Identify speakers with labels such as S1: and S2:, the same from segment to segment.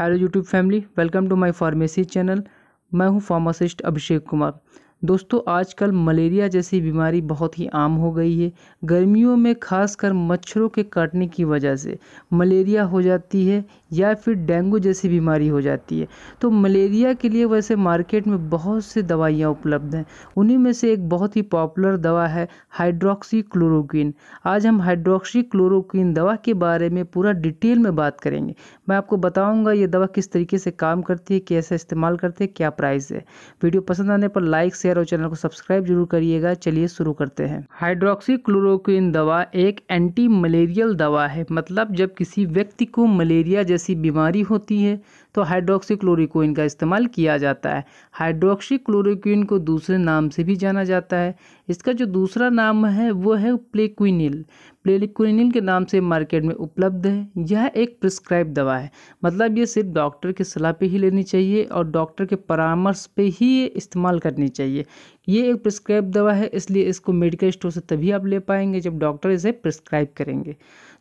S1: hello YouTube family welcome to my pharmacy channel मैं हूं pharmacist अभिषेक कुमार दोस्तों आजकल मलेरिया जैसी बीमारी बहुत ही आम हो गई है गर्मियों में खासकर मच्छरों के काटने की वजह से मलेरिया हो जाती है या फिर डेंगू जैसी बीमारी हो जाती है तो मलेरिया के लिए वैसे मार्केट में बहुत से दवाइयाँ उपलब्ध हैं उन्हीं में से एक बहुत ही पॉपुलर दवा है हाइड्रोक्सी क्लोरोक्विन आज हम हाइड्रोक्सी क्लोरोक्विन दवा के बारे में पूरा डिटेल में बात करेंगे मैं आपको बताऊँगा ये दवा किस तरीके से काम करती है कैसे इस्तेमाल करते हैं क्या प्राइस है वीडियो पसंद आने पर लाइक से शेयर और चैनल को सब्सक्राइब जरूर करिएगा चलिए शुरू करते हैं हाइड्रोक्सी क्लोरोक्विन दवा एक एंटी मलेरियल दवा है मतलब जब किसी व्यक्ति को मलेरिया जैसी बीमारी होती है तो हाइड्रोक्सी क्लोरोक्विन का इस्तेमाल किया जाता है हाइड्रोक्सी क्लोरोक्विन को दूसरे नाम से भी जाना जाता है इसका जो दूसरा नाम है वो है प्लेक्विनिल प्लेलिक्विनिन के नाम से मार्केट में उपलब्ध है यह एक प्रिस्क्राइब दवा है मतलब ये सिर्फ डॉक्टर की सलाह पे ही लेनी चाहिए और डॉक्टर के परामर्श पे ही ये इस्तेमाल करनी चाहिए ये एक प्रिस्क्राइब दवा है इसलिए इसको मेडिकल स्टोर से तभी आप ले पाएंगे जब डॉक्टर इसे प्रिस्क्राइब करेंगे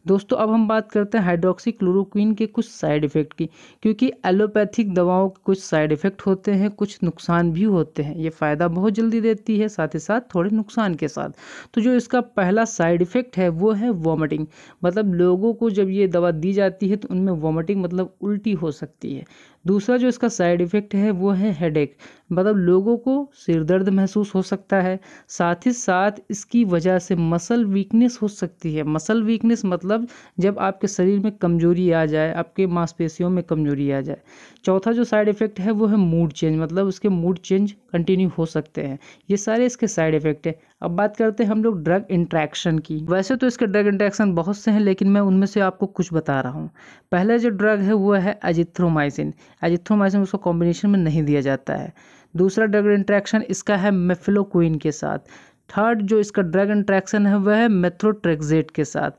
S1: दोस्तों अब हम बात करते हैं हाइड्रोक्सी क्लोरोक्विन के कुछ साइड इफ़ेक्ट की क्योंकि एलोपैथिक दवाओं के कुछ साइड इफ़ेक्ट होते हैं कुछ नुकसान भी होते हैं ये फ़ायदा बहुत जल्दी देती है साथ ही साथ थोड़े नुकसान के साथ तो जो इसका पहला साइड इफ़ेक्ट है वो है वॉमिटिंग मतलब लोगों को जब ये दवा दी जाती है तो उनमें वॉमिटिंग मतलब उल्टी हो सकती है दूसरा जो इसका साइड इफ़ेक्ट है वो है हेडेक मतलब लोगों को सिर दर्द महसूस हो सकता है साथ ही साथ इसकी वजह से मसल वीकनेस हो सकती है मसल वीकनेस मतलब मतलब जब आपके शरीर में कमजोरी आ जाए आपके मांसपेशियों में कमजोरी आ जाए चौथा जो साइड इफेक्ट है वो है मूड चेंज मतलब उसके मूड चेंज कंटिन्यू हो सकते हैं ये सारे इसके साइड इफेक्ट है अब बात करते हैं हम लोग ड्रग इंट्रैक्शन की वैसे तो इसके ड्रग इंट्रैक्शन बहुत से हैं लेकिन मैं उनमें से आपको कुछ बता रहा हूँ पहला जो ड्रग है वो है एजिथ्रोमाइसिन एजिथ्रोमाइसिन उसको कॉम्बिनेशन में नहीं दिया जाता है दूसरा ड्रग इंट्रैक्शन इसका है मेफिलोक्विन के साथ थर्ड जो इसका ड्रग इंट्रैक्शन है वह है मेथ्रोट्रेक्जेट के साथ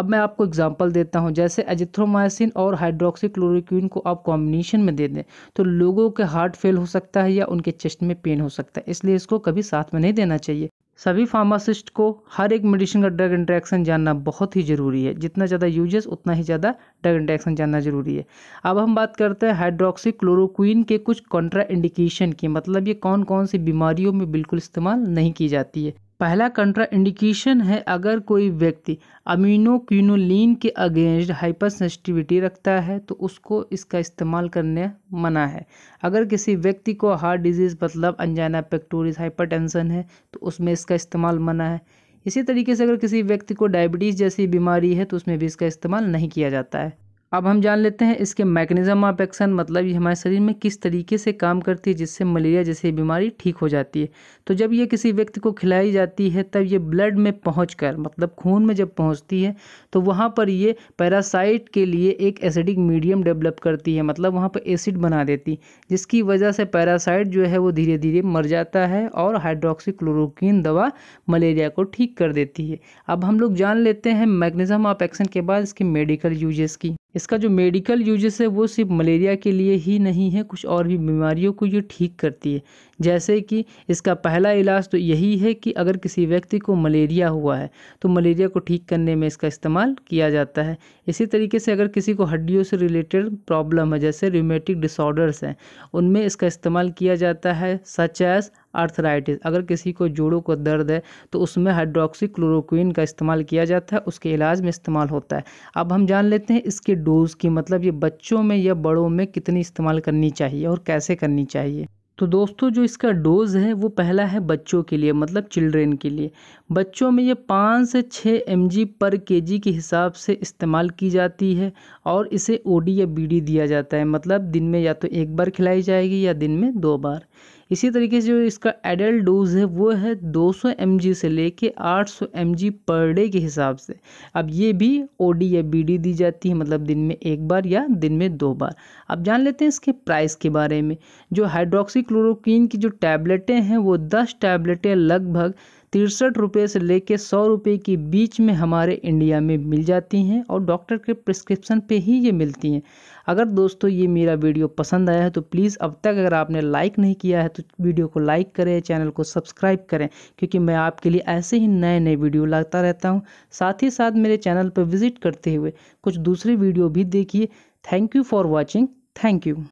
S1: अब मैं आपको एग्जांपल देता हूं जैसे एजिथ्रोमाइसिन और हाइड्रोक्सीक्लोरोक्विन को आप कॉम्बिनेशन में दे दें तो लोगों के हार्ट फेल हो सकता है या उनके चेस्ट में पेन हो सकता है इसलिए इसको कभी साथ में नहीं देना चाहिए सभी फार्मासिस्ट को हर एक मेडिसिन का ड्रग इंट्रैक्शन जानना बहुत ही ज़रूरी है जितना ज़्यादा यूजेस उतना ही ज़्यादा ड्रग इंट्रैक्शन जानना ज़रूरी है अब हम बात करते हैं हाइड्रोक्सी क्लोरोक्वीन के कुछ कॉन्ट्रा इंडिकेशन की मतलब ये कौन कौन सी बीमारियों में बिल्कुल इस्तेमाल नहीं की जाती है पहला कंट्रा इंडिकेशन है अगर कोई व्यक्ति अमीनोक्विनोलिन के अगेंस्ट हाइपरसेंसिटिविटी रखता है तो उसको इसका इस्तेमाल करने मना है अगर किसी व्यक्ति को हार्ट डिजीज़ मतलब अनजाना पेक्टोरिस हाइपरटेंशन है तो उसमें इसका इस्तेमाल मना है इसी तरीके से अगर किसी व्यक्ति को डायबिटीज़ जैसी बीमारी है तो उसमें भी इसका इस्तेमाल नहीं किया जाता है अब हम जान लेते हैं इसके मैकेनिज्म ऑफ एक्शन मतलब ये हमारे शरीर में किस तरीके से काम करती है जिससे मलेरिया जैसी बीमारी ठीक हो जाती है तो जब ये किसी व्यक्ति को खिलाई जाती है तब ये ब्लड में पहुँच मतलब खून में जब पहुँचती है तो वहाँ पर ये पैरासाइट के लिए एक एसिडिक मीडियम डेवलप करती है मतलब वहाँ पर एसिड बना देती जिसकी वजह से पैरासाइट जो है वो धीरे धीरे मर जाता है और हाइड्रोक्सीक्लोरोकिन दवा मलेरिया को ठीक कर देती है अब हम लोग जान लेते हैं मैकेनिज्म ऑफ एक्शन के बाद इसके मेडिकल यूजेस की इसका जो मेडिकल यूजेस है वो सिर्फ मलेरिया के लिए ही नहीं है कुछ और भी बीमारियों को ये ठीक करती है जैसे कि इसका पहला इलाज तो यही है कि अगर किसी व्यक्ति को मलेरिया हुआ है तो मलेरिया को ठीक करने में इसका इस्तेमाल किया जाता है इसी तरीके से अगर किसी को हड्डियों से रिलेटेड प्रॉब्लम है जैसे रिमेटिक डिसऑर्डर्स हैं उनमें इसका इस्तेमाल किया जाता है सच एस आर्थराइटिस अगर किसी को जोड़ों को दर्द है तो उसमें हाइड्रोक्सी क्लोरोक्विन का इस्तेमाल किया जाता है उसके इलाज में इस्तेमाल होता है अब हम जान लेते हैं इसके डोज़ की मतलब ये बच्चों में या बड़ों में कितनी इस्तेमाल करनी चाहिए और कैसे करनी चाहिए तो दोस्तों जो इसका डोज़ है वो पहला है बच्चों के लिए मतलब चिल्ड्रेन के लिए बच्चों में ये पाँच से छः एम पर के के हिसाब से इस्तेमाल की जाती है और इसे ओ या बी दिया जाता है मतलब दिन में या तो एक बार खिलाई जाएगी या दिन में दो बार इसी तरीके से जो इसका एडल्ट डोज है वो है 200 एम से लेके 800 एम पर डे के हिसाब से अब ये भी ओ या बी दी जाती है मतलब दिन में एक बार या दिन में दो बार अब जान लेते हैं इसके प्राइस के बारे में जो हाइड्रोक्सी क्लोरोक्वीन की जो टैबलेटें हैं वो दस टैबलेटें लगभग तिरसठ रुपये से लेकर सौ रुपये के बीच में हमारे इंडिया में मिल जाती हैं और डॉक्टर के प्रिस्क्रिप्शन पे ही ये मिलती हैं अगर दोस्तों ये मेरा वीडियो पसंद आया है तो प्लीज़ अब तक अगर आपने लाइक नहीं किया है तो वीडियो को लाइक करें चैनल को सब्सक्राइब करें क्योंकि मैं आपके लिए ऐसे ही नए नए वीडियो लाता रहता हूँ साथ ही साथ मेरे चैनल पर विजिट करते हुए कुछ दूसरे वीडियो भी देखिए thank you for watching thank you